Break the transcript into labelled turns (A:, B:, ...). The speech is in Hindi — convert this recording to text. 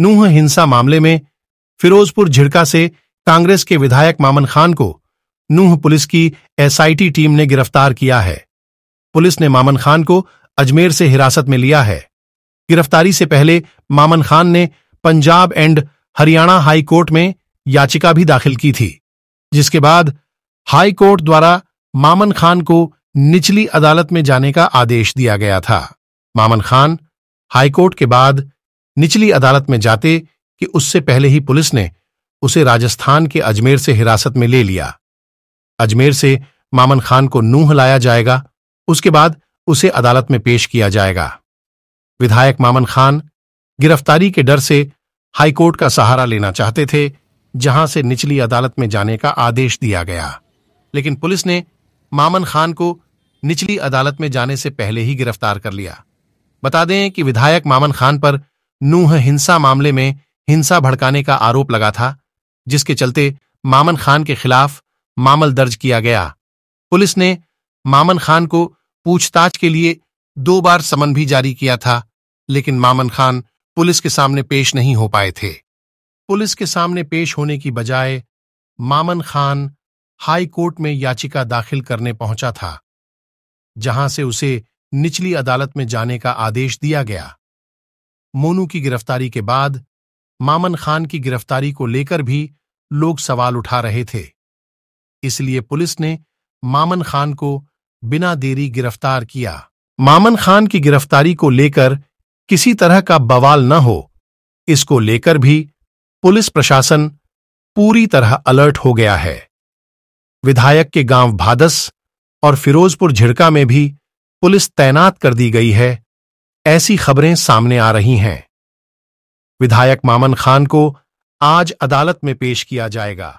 A: नूह हिंसा मामले में फिरोजपुर झिड़का से कांग्रेस के विधायक मामन खान को नूह पुलिस की एसआईटी टीम ने गिरफ्तार किया है पुलिस ने मामन खान को अजमेर से हिरासत में लिया है गिरफ्तारी से पहले मामन खान ने Punjab and Haryana high court में याचिका भी दाखिल की थी जिसके बाद हाई कोर्ट द्वारा मामन खान को निचली अदालत में जाने का आदेश दिया गया था मामन खान हाईकोर्ट के बाद निचली अदालत में जाते कि उससे पहले ही पुलिस ने उसे राजस्थान के अजमेर से हिरासत में ले लिया अजमेर से मामन खान को नूह लाया जाएगा उसके बाद उसे अदालत में पेश किया जाएगा विधायक मामन खान गिरफ्तारी के डर से हाईकोर्ट का सहारा लेना चाहते थे जहां से निचली अदालत में जाने का आदेश दिया गया लेकिन पुलिस ने मामन खान को निचली अदालत में जाने से पहले ही गिरफ्तार कर लिया बता दें कि विधायक मामन खान पर नूह हिंसा मामले में हिंसा भड़काने का आरोप लगा था जिसके चलते मामन खान के खिलाफ मामल दर्ज किया गया पुलिस ने मामन खान को पूछताछ के लिए दो बार समन भी जारी किया था लेकिन मामन खान पुलिस के सामने पेश नहीं हो पाए थे पुलिस के सामने पेश होने की बजाय मामन खान हाई कोर्ट में याचिका दाखिल करने पहुंचा था जहां से उसे निचली अदालत में जाने का आदेश दिया गया मोनू की गिरफ्तारी के बाद मामन खान की गिरफ्तारी को लेकर भी लोग सवाल उठा रहे थे इसलिए पुलिस ने मामन खान को बिना देरी गिरफ्तार किया मामन खान की गिरफ्तारी को लेकर किसी तरह का बवाल न हो इसको लेकर भी पुलिस प्रशासन पूरी तरह अलर्ट हो गया है विधायक के गांव भादस और फिरोजपुर झिड़का में भी पुलिस तैनात कर दी गई है ऐसी खबरें सामने आ रही हैं विधायक मामन खान को आज अदालत में पेश किया जाएगा